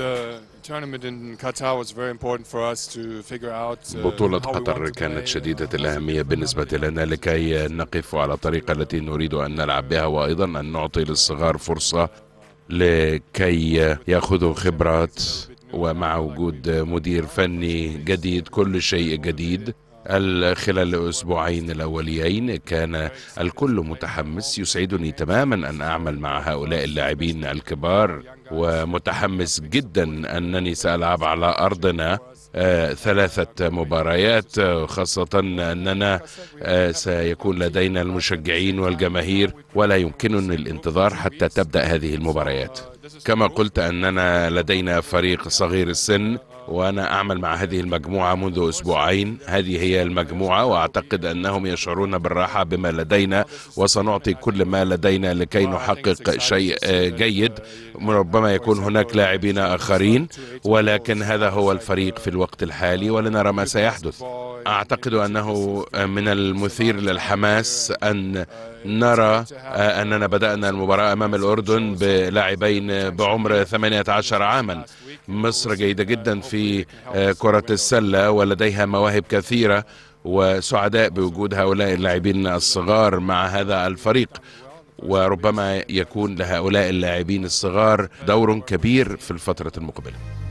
Uh, بطولة قطر كانت شديدة الأهمية بالنسبة لنا لكي نقف على الطريقة التي نريد أن نلعب بها وأيضا أن نعطي للصغار فرصة لكي يأخذوا خبرات ومع وجود مدير فني جديد كل شيء جديد خلال الأسبوعين الأوليين كان الكل متحمس يسعدني تماما أن أعمل مع هؤلاء اللاعبين الكبار ومتحمس جدا أنني سألعب على أرضنا آه، ثلاثة مباريات خاصة أننا آه، سيكون لدينا المشجعين والجماهير ولا يمكنني الانتظار حتى تبدأ هذه المباريات كما قلت أننا لدينا فريق صغير السن وأنا أعمل مع هذه المجموعة منذ أسبوعين هذه هي المجموعة وأعتقد أنهم يشعرون بالراحة بما لدينا وسنعطي كل ما لدينا لكي نحقق شيء آه، جيد ربما يكون هناك لاعبين آخرين ولكن هذا هو الفريق في الوقت الحالي ولنرى ما سيحدث أعتقد أنه من المثير للحماس أن نرى آه، أننا بدأنا المباراة أمام الأردن بلاعبين بعمر 18 عاما مصر جيدة جدا في آه، كرة السلة ولديها مواهب كثيرة وسعداء بوجود هؤلاء اللاعبين الصغار مع هذا الفريق وربما يكون لهؤلاء اللاعبين الصغار دور كبير في الفترة المقبلة